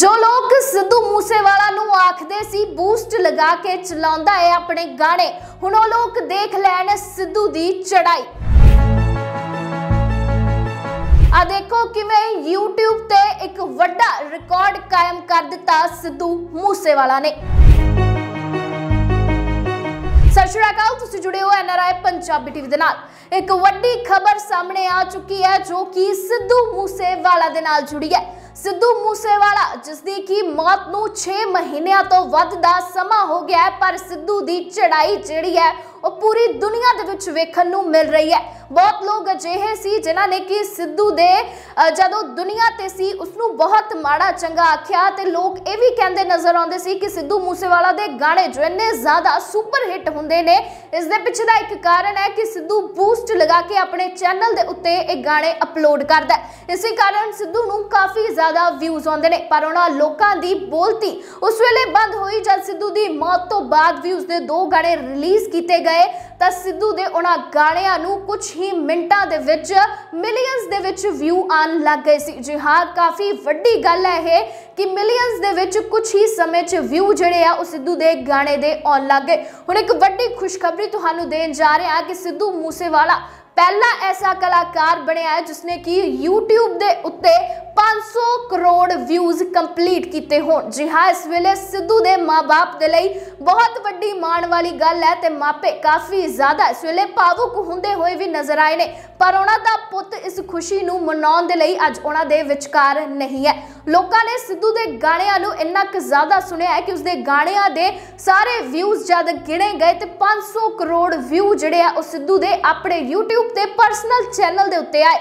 ਜੋ ਲੋਕ ਸਿੱਧੂ ਮੂਸੇਵਾਲਾ ਨੂੰ ਆਖਦੇ ਸੀ ਬੂਸਟ ਲਗਾ ਕੇ ਚਲਾਉਂਦਾ ਹੈ ਆਪਣੇ ਗਾਣੇ ਹੁਣ ਉਹ ਲੋਕ ਦੇਖ ਲੈਣ ਸਿੱਧੂ ਦੀ ਚੜਾਈ ਆ ਦੇਖੋ ਕਿਵੇਂ YouTube ਤੇ ਇੱਕ ਵੱਡਾ ਰਿਕਾਰਡ ਕਾਇਮ ਕਰ ਦਿੱਤਾ ਸਿੱਧੂ ਮੂਸੇਵਾਲਾ ਨੇ ਸਤਿ ਕਾਲ ਤੁਸੀਂ ਜੁੜੇ ਹੋ ਐਨਆਰਆਈ ਪੰਜਾਬੀ ਟੀਵੀ ਦੇ ਨਾਲ ਇੱਕ ਵੱਡੀ ਖਬਰ ਸਾਹਮਣੇ ਆ ਚੁੱਕੀ ਹੈ ਜੋ ਕਿ ਸਿੱਧੂ ਮੂਸੇਵਾਲਾ ਦੇ ਨਾਲ ਜੁੜੀ ਹੈ ਸਿੱਧੂ ਮੂਸੇਵਾਲਾ ਜਿਸ ਦੀ ਕੀ ਮੌਤ ਨੂੰ 6 ਮਹੀਨਿਆਂ ਤੋਂ ਵੱਧ ਦਾ ਸਮਾਂ ਹੋ ਗਿਆ ਪਰ ਸਿੱਧੂ ਦੀ ਚੜਾਈ ਜਿਹੜੀ ਹੈ ਉਹ ਪੂਰੀ ਦੁਨੀਆ ਦੇ ਵਿੱਚ ਵੇਖਣ ਨੂੰ ਮਿਲ ਰਹੀ ਹੈ ਬਹੁਤ ਲੋਕ ਅਜਿਹੇ ਸੀ ਜਿਨ੍ਹਾਂ ਨੇ ਕਿ ਸਿੱਧੂ ਦੇ ਜਦੋਂ ਦੁਨੀਆ ਤੇ ਸੀ ਉਸ ਨੂੰ ਬਹੁਤ ਮਾੜਾ ਚੰਗਾ ਆਖਿਆ ਤੇ ਲੋਕ ਇਹ ਵੀ ਕਹਿੰਦੇ ਨਜ਼ਰ ਆਉਂਦੇ ਸੀ ਕਿ ਸਿੱਧੂ ਮੂਸੇਵਾਲਾ ਦੇ ਗਾਣੇ ਜੋ ਇੰਨੇ ਜ਼ਿਆਦਾ ਸੁਪਰ ਹਿੱਟ ਹੁੰਦੇ ਨੇ ਇਸ ਦੇ ਪਿੱਛੇ ਦਾ ਇੱਕ ਕਾਰਨ ਹੈ ਕਿ ਸਿੱਧੂ ਬੂਸਟ ਲਗਾ ਕੇ ਆਪਣੇ ਚੈਨਲ ਦੇ ਉੱਤੇ ਇਹ ਗਾਣੇ ਅਪਲੋਡ ਕਰਦਾ ਇਸੇ ਕਾਰਨ ਸਿੱਧੂ ਨੂੰ ਕਾਫੀ ਜ਼ਿਆਦਾ ਵਿਊਜ਼ ਆਉਂਦੇ ਨੇ ਪਰ ਉਹਨਾਂ ਲੋਕਾਂ ਦੀ ਬੋਲਤੀ ਉਸ ਵੇਲੇ ਬੰਦ ਹੋਈ ਜਦ ਸਿੱਧੂ ਦੀ ਮੌਤ ਤੋਂ ਬਾਅਦ ਵੀ ਉਸਦੇ ਦੋ ਗਾਣੇ ਰਿਲੀਜ਼ ਕੀਤੇ ਗਏ ਤਾਂ ਸਿੱਧੂ ਦੇ ਉਹਨਾਂ ਗਾਣਿਆਂ ਨੂੰ ਕੁਝ ਹੀ ਮਿੰਟਾਂ ਦੇ ਵਿੱਚ ਮਿਲੀਅਨਸ ਦੇ ਵਿੱਚ ਵਿਊ ਆਨ ਲੱਗ ਗਏ ਸੀ ਜੀ ਹਾਂ ਕਾਫੀ ਵੱਡੀ ਗੱਲ ਹੈ ਇਹ ਕਿ ਮਿਲੀਅਨਸ ਦੇ ਵਿੱਚ ਕੁਝ ਹੀ ਸਮੇਂ 'ਚ ਵਿਊ ਜਿਹੜੇ ਆ ਉਹ ਸਿੱਧੂ ਦੇ ਗਾਣੇ ਦੇ ਆਉਣ ਲੱਗ ਗਏ ਹੁਣ ਇੱਕ ਵੱਡੀ ਖੁਸ਼ਖਬਰੀ ਤੁਹਾਨੂੰ ਦੇਣ ਜਾ ਰਿਹਾ ਕਿ ਸਿੱਧੂ ਮੂਸੇਵਾਲਾ ਪਹਿਲਾ ਐਸਾ ਕਲਾਕਾਰ ਬਣਿਆ ਹੈ ਜਿਸਨੇ ਕਿ YouTube ਦੇ ਉੱਤੇ 500 ਕਰੋੜ ਵਿਊਜ਼ ਕੰਪਲੀਟ ਕੀਤੇ ਹੋਣ ਜੀ ਹਾਂ ਇਸ ਵੇਲੇ ਸਿੱਧੂ ਦੇ ਮਾਪੇ ਦੇ ਲਈ ਬਹੁਤ ਵੱਡੀ ਮਾਣ ਵਾਲੀ ਗੱਲ ਹੈ ਤੇ ਮਾਪੇ ਕਾਫੀ ਜ਼ਿਆਦਾ ਇਸ ਵੇਲੇ ਭਾਵੁਕ ਹੁੰਦੇ ਹੋਏ ਵੀ ਨਜ਼ਰ ਆਏ ਨੇ ਪਰ ਉਹਨਾਂ ਦਾ ਪੁੱਤ ਇਸ ਖੁਸ਼ੀ ਨੂੰ ਮਨਾਉਣ ਦੇ ਲਈ ਅੱਜ ਉਹਨਾਂ ਦੇ ਵਿਚਕਾਰ ਨਹੀਂ ਹੈ ਲੋਕਾਂ ਨੇ ਸਿੱਧੂ ਦੇ ਗਾਣਿਆਂ ਨੂੰ ਇੰਨਾ ਕੁ ਜ਼ਿਆਦਾ ਸੁਣਿਆ ਹੈ ਕਿ ਉਸਦੇ ਗਾਣਿਆਂ ਦੇ ਸਾਰੇ ਵਿਊਜ਼ ਜਦ ਗਿਣੇ ਗਏ ਤੇ 500 ਕਰੋੜ ਵਿਊ ਜਿਹੜੇ ਆ ਉਹ ਸਿੱਧੂ ਦੇ ਆਪਣੇ YouTube YouTube ਤੇ ਪਰਸਨਲ ਚੈਨਲ ਦੇ ਉੱਤੇ ਆਏ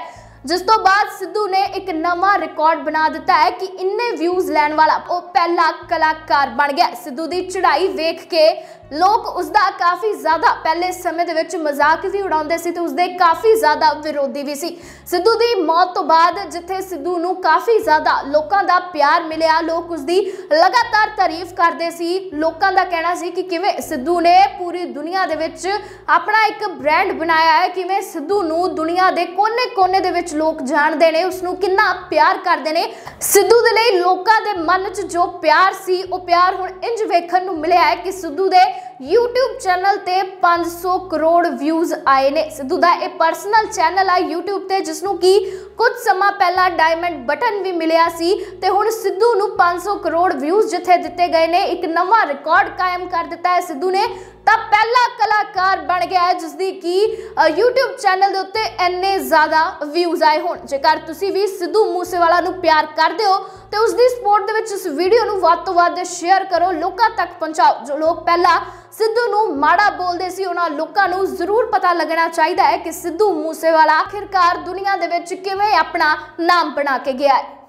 ਜਿਸ ਤੋਂ ਬਾਅਦ ਸਿੱਧੂ ਨੇ ਇੱਕ ਨਵਾਂ ਰਿਕਾਰਡ ਬਣਾ ਦਿੱਤਾ ਹੈ ਕਿ ਇੰਨੇ ਵਿਊਜ਼ ਲੈਣ ਵਾਲਾ ਉਹ ਪਹਿਲਾ ਕਲਾਕਾਰ ਬਣ ਗਿਆ ਸਿੱਧੂ ਦੀ ਚੜ੍ਹਾਈ ਵੇਖ ਕੇ ਲੋਕ ਉਸ ਦਾ ਕਾਫੀ ਜ਼ਿਆਦਾ ਪਹਿਲੇ ਸਮੇਂ ਦੇ ਵਿੱਚ ਮਜ਼ਾਕ ਵੀ ਉਡਾਉਂਦੇ ਸੀ ਤੇ ਉਸ ਦੇ ਕਾਫੀ ਜ਼ਿਆਦਾ ਵਿਰੋਧੀ ਵੀ ਸੀ ਸਿੱਧੂ ਦੀ ਮੌਤ ਤੋਂ ਬਾਅਦ ਜਿੱਥੇ ਸਿੱਧੂ ਨੂੰ ਕਾਫੀ ਜ਼ਿਆਦਾ ਲੋਕਾਂ ਦਾ ਪਿਆਰ ਮਿਲਿਆ ਲੋਕ ਉਸ ਦੀ ਲਗਾਤਾਰ ਤਾਰੀਫ ਕਰਦੇ ਸੀ ਲੋਕਾਂ ਦਾ ਕਹਿਣਾ ਸੀ ਕਿ ਕਿਵੇਂ ਸਿੱਧੂ ਨੇ ਪੂਰੀ ਦੁਨੀਆ ਦੇ ਵਿੱਚ ਆਪਣਾ ਇੱਕ ਬ੍ਰਾਂਡ ਬਣਾਇਆ ਹੈ ਕਿਵੇਂ ਸਿੱਧੂ ਨੂੰ ਦੁਨੀਆ ਦੇ ਕੋਨੇ-ਕੋਨੇ ਦੇ ਵਿੱਚ ਵਿੱਚ ਲੋਕ ਜਾਣਦੇ ਨੇ ਉਸ ਨੂੰ ਕਿੰਨਾ ਪਿਆਰ ਕਰਦੇ ਨੇ ਸਿੱਧੂ ਦੇ ਲਈ ਲੋਕਾਂ ਦੇ ਮਨ 'ਚ ਜੋ ਪਿਆਰ ਸੀ ਉਹ ਪਿਆਰ ਹੁਣ ਇੰਜ ਵੇਖਣ ਨੂੰ ਮਿਲਿਆ ਹੈ ਕਿ ਸਿੱਧੂ ਦੇ YouTube ਚੈਨਲ ਤੇ 500 ਕਰੋੜ ਵਿਊਜ਼ ਆਏ ਨੇ ਸਿੱਧੂ ਦਾ ਇਹ ਪਰਸਨਲ ਚੈਨਲ ਆ YouTube ਤੇ ਜਿਸ ਨੂੰ ਕੀ ਕੁਝ ਸਮਾਂ ਪਹਿਲਾਂ ਡਾਇਮੰਡ ਬਟਨ ਵੀ ਮਿਲਿਆ ਸੀ ਤੇ ਹੁਣ ਸਿੱਧੂ ਨੂੰ 500 ਕਰੋੜ ਵਿਊਜ਼ ਜਿੱਥੇ ਦਿੱਤੇ ਗਏ ਨੇ ਇੱਕ ਨਵਾਂ ਰਿਕਾਰਡ ਕਾਇਮ ਕਰ ਦਿੱਤਾ ਹੈ ਸਿੱਧੂ ਨੇ ਤਾਂ ਪਹਿਲਾ ਕਲਾਕਾਰ ਬਣ ਗਿਆ ਹੈ ਜਿਸ ਦੀ ਕੀ YouTube ਚੈਨਲ ਦੇ ਉੱਤੇ ਇੰਨੇ ਜ਼ਿਆਦਾ ਵਿਊਜ਼ ਆਏ ਹੋਣ ਜੇਕਰ ਤੁਸੀਂ ਵੀ ਸਿੱਧੂ ਮੂਸੇਵਾਲਾ ਨੂੰ ਪਿਆਰ ਕਰਦੇ ਹੋ ਤੇ ਉਸ ਦੀ ਸਪੋਰਟ ਦੇ ਵਿੱਚ ਇਸ ਵੀਡੀਓ ਨੂੰ ਵੱਧ ਤੋਂ ਵੱਧ ਸ਼ੇਅਰ ਕਰੋ ਲੋਕਾਂ ਤੱਕ ਪਹੁੰਚਾਓ ਜੋ ਲੋਕ ਪਹਿਲਾਂ ਸਿੱਧੂ ਨੂੰ ਮਾੜਾ ਬੋਲਦੇ ਸੀ ਉਹਨਾਂ ਲੋਕਾਂ ਨੂੰ ਜ਼ਰੂਰ ਪਤਾ ਲੱਗਣਾ ਚਾਹੀਦਾ ਹੈ ਕਿ ਸਿੱਧੂ ਮੂਸੇਵਾਲਾ ਆਖਿਰਕਾਰ ਦੁਨੀਆ ਦੇ ਵਿੱਚ ਕਿਵੇਂ ਆਪਣਾ ਨਾਮ ਬਣਾ ਕੇ ਗਿਆ ਹੈ